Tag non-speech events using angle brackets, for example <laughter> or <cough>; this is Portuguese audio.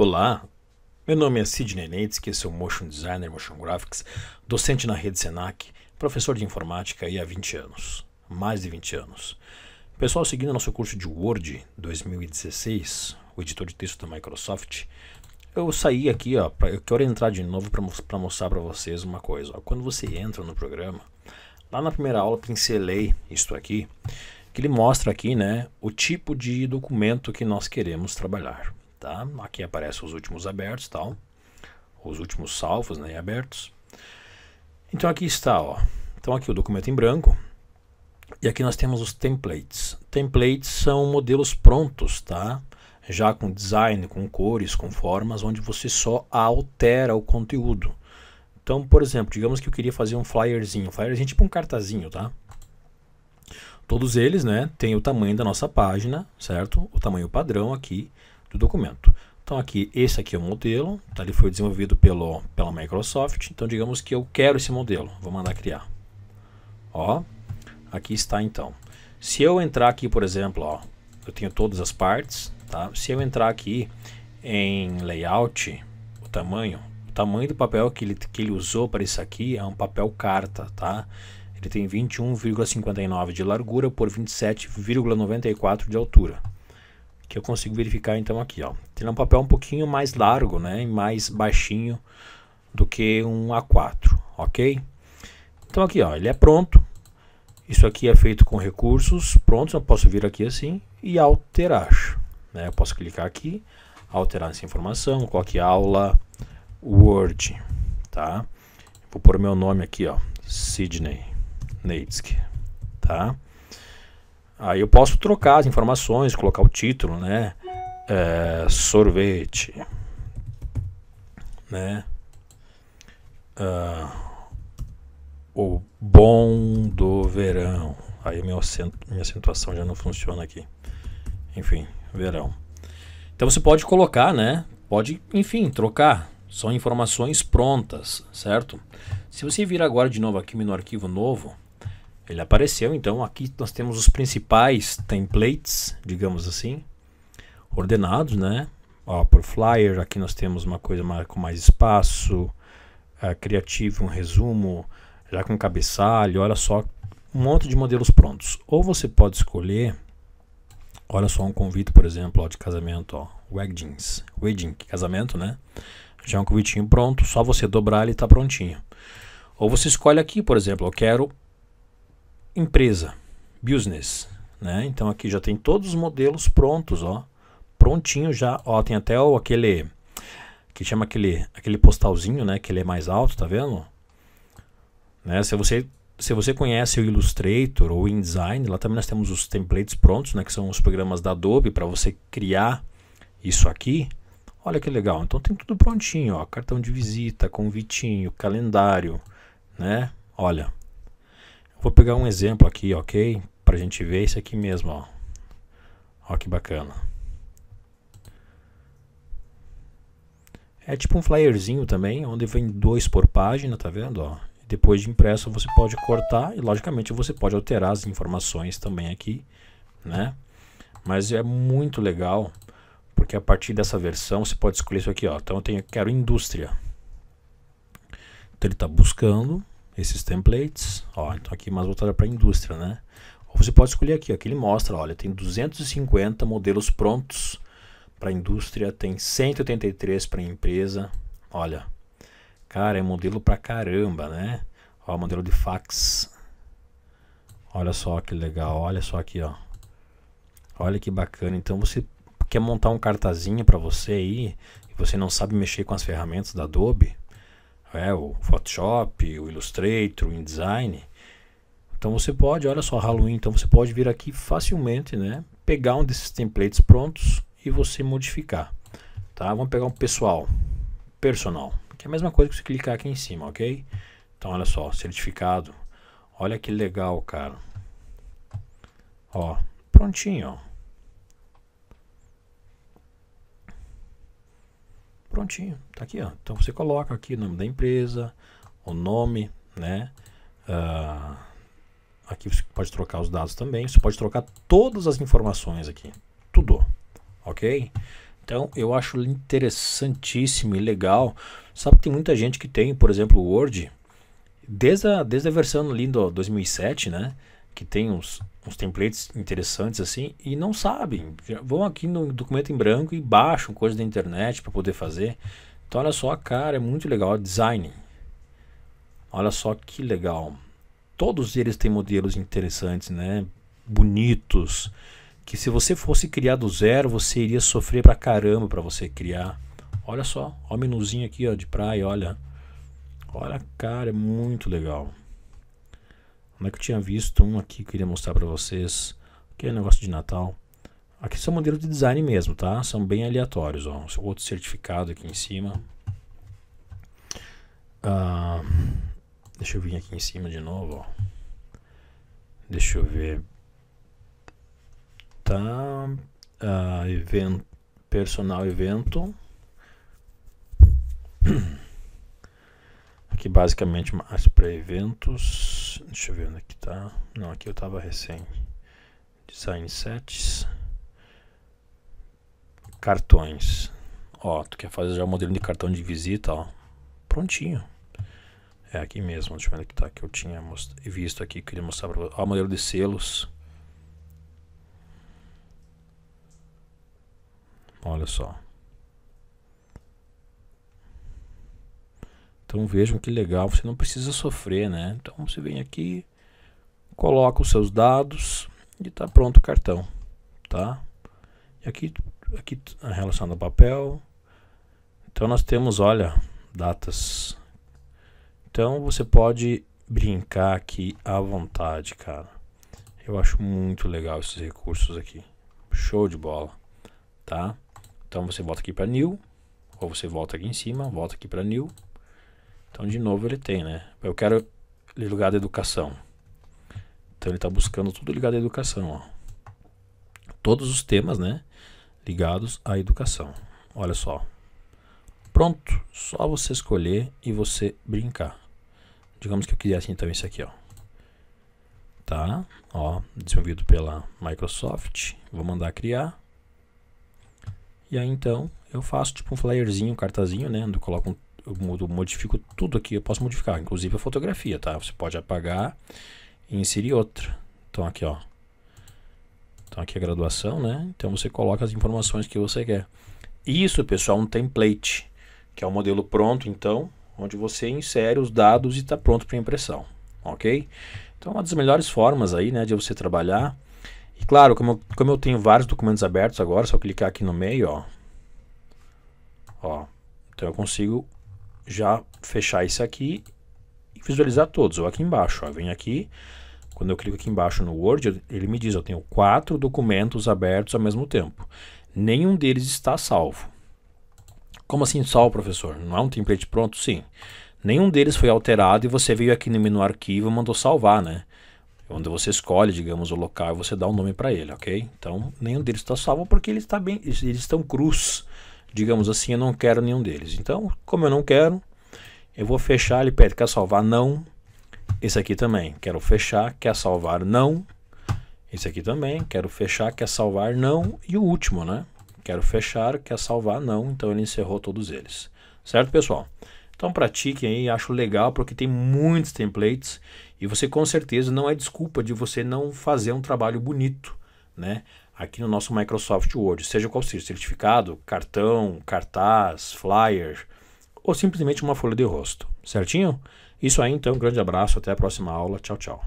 Olá, meu nome é Sidney Nates, que sou é motion designer, motion graphics, docente na rede Senac, professor de informática há 20 anos, mais de 20 anos. Pessoal, seguindo nosso curso de Word 2016, o editor de texto da Microsoft, eu saí aqui, ó, pra, eu quero entrar de novo para mostrar para vocês uma coisa. Ó. Quando você entra no programa, lá na primeira aula pincelei isto aqui, que ele mostra aqui, né, o tipo de documento que nós queremos trabalhar tá? Aqui aparecem os últimos abertos, tal, os últimos salvos, né, abertos. Então aqui está, ó. Então aqui o documento em branco. E aqui nós temos os templates. Templates são modelos prontos, tá? Já com design, com cores, com formas, onde você só altera o conteúdo. Então, por exemplo, digamos que eu queria fazer um flyerzinho. Um flyerzinho é tipo um cartazinho, tá? Todos eles, né, tem o tamanho da nossa página, certo? O tamanho padrão aqui, do documento. Então aqui, esse aqui é o modelo, tá? ele foi desenvolvido pelo, pela Microsoft, então digamos que eu quero esse modelo, vou mandar criar. Ó, aqui está então. Se eu entrar aqui, por exemplo, ó, eu tenho todas as partes, tá? Se eu entrar aqui em layout, o tamanho, o tamanho do papel que ele, que ele usou para isso aqui é um papel carta, tá? Ele tem 21,59 de largura por 27,94 de altura que eu consigo verificar então aqui, ó. Ele é um papel um pouquinho mais largo, né, mais baixinho do que um A4, ok? Então aqui, ó, ele é pronto. Isso aqui é feito com recursos prontos, eu posso vir aqui assim e alterar, né? Eu posso clicar aqui, alterar essa informação, coloque aula Word, tá? Vou pôr meu nome aqui, ó, Sidney Neitzke, tá? Aí eu posso trocar as informações, colocar o título, né? É, sorvete, né? Ah, o bom do verão. Aí minha, acento, minha acentuação já não funciona aqui. Enfim, verão. Então você pode colocar, né? Pode, enfim, trocar. São informações prontas, certo? Se você vir agora de novo aqui no arquivo novo, ele apareceu. Então aqui nós temos os principais templates, digamos assim, ordenados, né? Ó, por flyer, aqui nós temos uma coisa mais, com mais espaço, é, criativo, um resumo, já com cabeçalho, olha só, um monte de modelos prontos. Ou você pode escolher, olha só um convite, por exemplo, ó, de casamento, ó, weddings, wedding, casamento, né? Já é um convitinho pronto, só você dobrar ele está prontinho. Ou você escolhe aqui, por exemplo, eu quero empresa, business, né? Então aqui já tem todos os modelos prontos, ó, prontinho já, ó, tem até ó, aquele que chama aquele aquele postalzinho, né, que ele é mais alto, tá vendo? Né? Se você se você conhece o Illustrator ou o InDesign, lá também nós temos os templates prontos, né, que são os programas da Adobe para você criar isso aqui. Olha que legal. Então tem tudo prontinho, ó, cartão de visita, convitinho, calendário, né? Olha, Vou pegar um exemplo aqui, ok? Para a gente ver esse aqui mesmo, ó. Ó que bacana. É tipo um flyerzinho também, onde vem dois por página, tá vendo? Ó. Depois de impresso você pode cortar e logicamente você pode alterar as informações também aqui, né? Mas é muito legal, porque a partir dessa versão você pode escolher isso aqui, ó. Então eu tenho, quero indústria. Então ele está buscando esses templates, ó, então aqui mais voltada para a indústria, né? Ou você pode escolher aqui, ó, que ele mostra, olha, tem 250 modelos prontos para a indústria, tem 183 para a empresa, olha, cara, é modelo para caramba, né? Ó, modelo de fax, olha só que legal, olha só aqui, ó, olha que bacana, então você quer montar um cartazinho para você aí, e você não sabe mexer com as ferramentas da Adobe, é, o Photoshop, o Illustrator, o InDesign. Então você pode, olha só, Halloween, então você pode vir aqui facilmente, né? Pegar um desses templates prontos e você modificar, tá? Vamos pegar um pessoal, personal, que é a mesma coisa que você clicar aqui em cima, ok? Então olha só, certificado, olha que legal, cara. Ó, prontinho, ó. prontinho, tá aqui, ó. Então você coloca aqui o nome da empresa, o nome, né? Uh, aqui você pode trocar os dados também. Você pode trocar todas as informações aqui, tudo, ok? Então eu acho interessantíssimo e legal. Sabe que tem muita gente que tem, por exemplo, o Word, desde a, desde a versão ali do 2007, né? que tem uns, uns templates interessantes assim e não sabem. Vão aqui no documento em branco e baixam coisas da internet para poder fazer. Então olha só, cara, é muito legal. Design. Olha só que legal. Todos eles têm modelos interessantes, né? Bonitos. Que se você fosse criar do zero, você iria sofrer pra caramba para você criar. Olha só, ó o menuzinho aqui ó, de praia, olha. Olha, cara, é muito legal. Como é que eu tinha visto um aqui que eu queria mostrar para vocês. Que é negócio de Natal. Aqui são modelos de design mesmo, tá? São bem aleatórios, ó. Outro certificado aqui em cima. Ah, deixa eu vir aqui em cima de novo, ó. Deixa eu ver. Tá. Ah, event, personal evento. <clears throat> Aqui basicamente mais para eventos. Deixa eu ver onde é que tá. Não, aqui eu estava recém. Design sets. Cartões. Ó, tu quer fazer já o modelo de cartão de visita, ó. Prontinho. É aqui mesmo, deixa eu ver onde é que tá. Que eu tinha visto aqui, queria mostrar para vocês. Ó, modelo de selos. Olha só. Então vejam que legal, você não precisa sofrer, né? Então você vem aqui, coloca os seus dados e está pronto o cartão, tá? E aqui, aqui ah, relacionado ao papel, então nós temos, olha, datas. Então você pode brincar aqui à vontade, cara. Eu acho muito legal esses recursos aqui. Show de bola, tá? Então você volta aqui para new, ou você volta aqui em cima, volta aqui para new então, de novo, ele tem, né? Eu quero ligado à educação. Então, ele está buscando tudo ligado à educação. Ó. Todos os temas, né? Ligados à educação. Olha só. Pronto. Só você escolher e você brincar. Digamos que eu quisesse assim, então esse aqui, ó. Tá? Ó, desenvolvido pela Microsoft. Vou mandar criar. E aí então eu faço tipo um flyerzinho, um cartazinho, né? Onde eu coloco um eu mudo, modifico tudo aqui, eu posso modificar, inclusive a fotografia, tá? Você pode apagar e inserir outra. Então aqui, ó. Então aqui a graduação, né? Então você coloca as informações que você quer. Isso, pessoal, é um template, que é um modelo pronto, então, onde você insere os dados e está pronto para impressão, ok? Então, é uma das melhores formas aí, né, de você trabalhar. E claro, como eu, como eu tenho vários documentos abertos agora, só clicar aqui no meio, ó. Ó, então eu consigo já fechar isso aqui e visualizar todos, ou aqui embaixo, ó, vem aqui, quando eu clico aqui embaixo no Word, ele me diz, eu tenho quatro documentos abertos ao mesmo tempo, nenhum deles está salvo. Como assim salvo, professor? Não há é um template pronto? Sim. Nenhum deles foi alterado e você veio aqui no menu arquivo e mandou salvar, né? Onde você escolhe, digamos, o local e você dá um nome para ele, ok? Então, nenhum deles está salvo porque eles, bem, eles estão cruz digamos assim, eu não quero nenhum deles. Então, como eu não quero, eu vou fechar, ele pede, quer salvar? Não. Esse aqui também, quero fechar, quer salvar? Não. Esse aqui também, quero fechar, quer salvar? Não. E o último, né? Quero fechar, quer salvar? Não. Então, ele encerrou todos eles. Certo, pessoal? Então pratiquem aí, acho legal porque tem muitos templates e você com certeza não é desculpa de você não fazer um trabalho bonito, né? aqui no nosso Microsoft Word, seja qual seja, certificado, cartão, cartaz, flyer ou simplesmente uma folha de rosto, certinho? Isso aí então, um grande abraço, até a próxima aula, tchau, tchau.